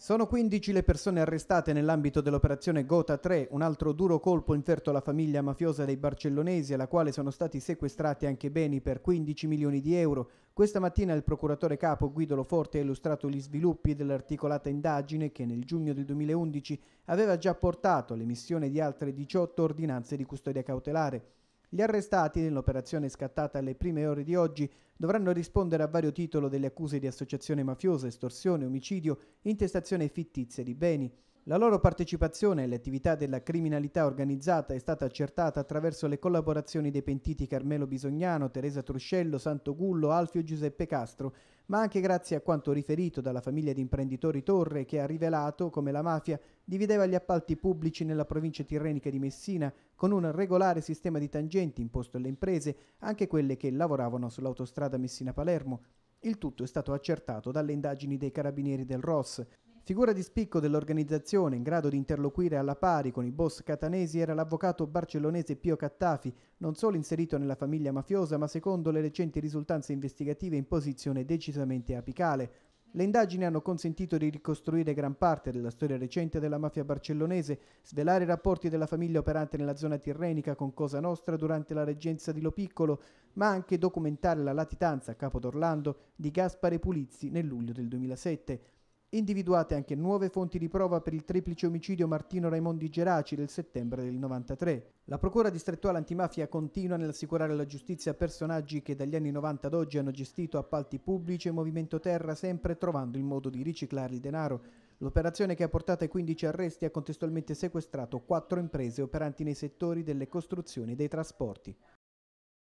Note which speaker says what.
Speaker 1: Sono 15 le persone arrestate nell'ambito dell'operazione Gota 3, un altro duro colpo inferto alla famiglia mafiosa dei barcellonesi, alla quale sono stati sequestrati anche beni per 15 milioni di euro. Questa mattina il procuratore capo Guido Loforte ha illustrato gli sviluppi dell'articolata indagine che nel giugno del 2011 aveva già portato all'emissione di altre 18 ordinanze di custodia cautelare. Gli arrestati, nell'operazione scattata alle prime ore di oggi, dovranno rispondere a vario titolo delle accuse di associazione mafiosa, estorsione, omicidio, intestazione fittizia di beni. La loro partecipazione alle attività della criminalità organizzata è stata accertata attraverso le collaborazioni dei pentiti Carmelo Bisognano, Teresa Truscello, Santo Gullo, Alfio Giuseppe Castro, ma anche grazie a quanto riferito dalla famiglia di imprenditori Torre che ha rivelato come la mafia divideva gli appalti pubblici nella provincia tirrenica di Messina con un regolare sistema di tangenti imposto alle imprese, anche quelle che lavoravano sull'autostrada Messina-Palermo, il tutto è stato accertato dalle indagini dei carabinieri del ROS. Figura di spicco dell'organizzazione in grado di interloquire alla pari con i boss catanesi era l'avvocato barcellonese Pio Cattafi, non solo inserito nella famiglia mafiosa, ma secondo le recenti risultanze investigative in posizione decisamente apicale. Le indagini hanno consentito di ricostruire gran parte della storia recente della mafia barcellonese, svelare i rapporti della famiglia operante nella zona tirrenica con Cosa Nostra durante la reggenza di Lo Piccolo, ma anche documentare la latitanza a capo d'Orlando di Gaspare Pulizzi nel luglio del 2007 individuate anche nuove fonti di prova per il triplice omicidio Martino Raimondi Geraci del settembre del 93. La Procura distrettuale antimafia continua nell'assicurare alla giustizia personaggi che dagli anni 90 ad oggi hanno gestito appalti pubblici e movimento terra sempre trovando il modo di riciclare il denaro. L'operazione che ha portato ai 15 arresti ha contestualmente sequestrato quattro imprese operanti nei settori delle costruzioni e dei trasporti.